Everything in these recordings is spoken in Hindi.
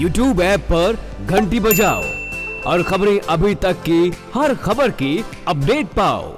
यूट्यूब ऐप पर घंटी बजाओ और खबरें अभी तक की हर खबर की अपडेट पाओ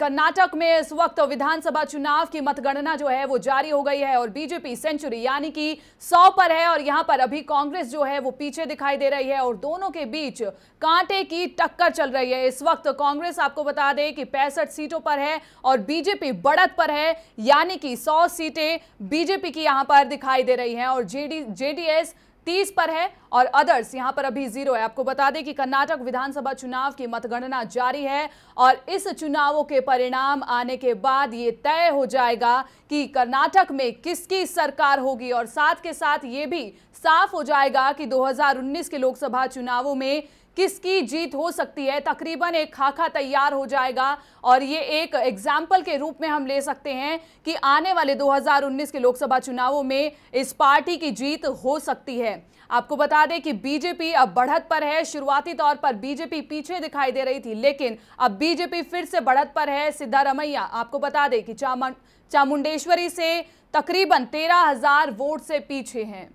कर्नाटक में इस वक्त विधानसभा चुनाव की मतगणना जो है वो जारी हो गई है और बीजेपी सेंचुरी यानी कि 100 पर है और यहां पर अभी कांग्रेस जो है वो पीछे दिखाई दे रही है और दोनों के बीच कांटे की टक्कर चल रही है इस वक्त कांग्रेस आपको बता दें कि पैंसठ सीटों पर है और बीजेपी बढ़त पर है यानी कि सौ सीटें बीजेपी की यहां पर दिखाई दे रही है और जेडी जेडीएस तीस पर है और अदर्स यहां पर अभी जीरो है आपको बता दें कि कर्नाटक विधानसभा चुनाव की मतगणना जारी है और इस चुनावों के परिणाम आने के बाद ये तय हो जाएगा कि कर्नाटक में किसकी सरकार होगी और साथ के साथ ये भी साफ हो जाएगा कि 2019 के लोकसभा चुनावों में किसकी जीत हो सकती है तकरीबन एक खाका तैयार हो जाएगा और ये एक एग्जाम्पल के रूप में हम ले सकते हैं कि आने वाले 2019 के लोकसभा चुनावों में इस पार्टी की जीत हो सकती है आपको बता दें कि बीजेपी अब बढ़त पर है शुरुआती तौर पर बीजेपी पीछे दिखाई दे रही थी लेकिन अब बीजेपी फिर से बढ़त पर है सिद्धारमैया आपको बता दें कि चामुंडेश्वरी से तकरीबन तेरह हजार वोट से पीछे हैं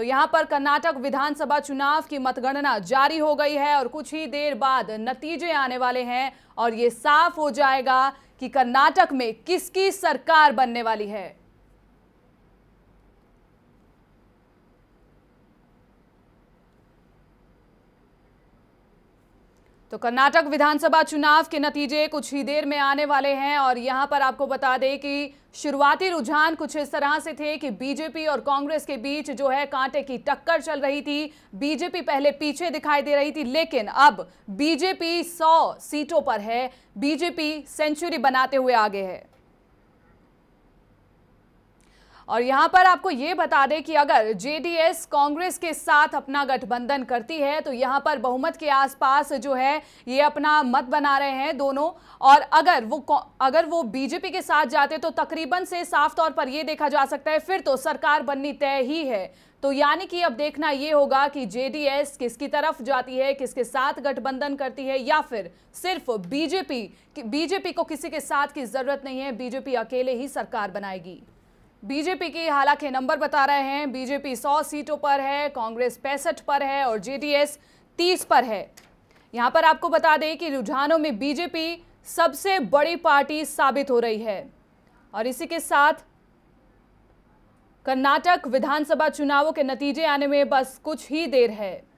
तो यहां पर कर्नाटक विधानसभा चुनाव की मतगणना जारी हो गई है और कुछ ही देर बाद नतीजे आने वाले हैं और ये साफ हो जाएगा कि कर्नाटक में किसकी सरकार बनने वाली है तो कर्नाटक विधानसभा चुनाव के नतीजे कुछ ही देर में आने वाले हैं और यहां पर आपको बता दें कि शुरुआती रुझान कुछ इस तरह से थे कि बीजेपी और कांग्रेस के बीच जो है कांटे की टक्कर चल रही थी बीजेपी पहले पीछे दिखाई दे रही थी लेकिन अब बीजेपी 100 सीटों पर है बीजेपी सेंचुरी बनाते हुए आगे है और यहाँ पर आपको ये बता दें कि अगर जेडीएस कांग्रेस के साथ अपना गठबंधन करती है तो यहाँ पर बहुमत के आसपास जो है ये अपना मत बना रहे हैं दोनों और अगर वो अगर वो बीजेपी के साथ जाते तो तकरीबन से साफ तौर पर ये देखा जा सकता है फिर तो सरकार बननी तय ही है तो यानी कि अब देखना ये होगा कि जेडीएस किसकी तरफ जाती है किसके साथ गठबंधन करती है या फिर सिर्फ बीजेपी बीजेपी को किसी के साथ की जरूरत नहीं है बीजेपी अकेले ही सरकार बनाएगी बीजेपी की हालांकि नंबर बता रहे हैं बीजेपी 100 सीटों पर है कांग्रेस पैंसठ पर है और जेडीएस 30 पर है यहां पर आपको बता दें कि रुझानों में बीजेपी सबसे बड़ी पार्टी साबित हो रही है और इसी के साथ कर्नाटक विधानसभा चुनावों के नतीजे आने में बस कुछ ही देर है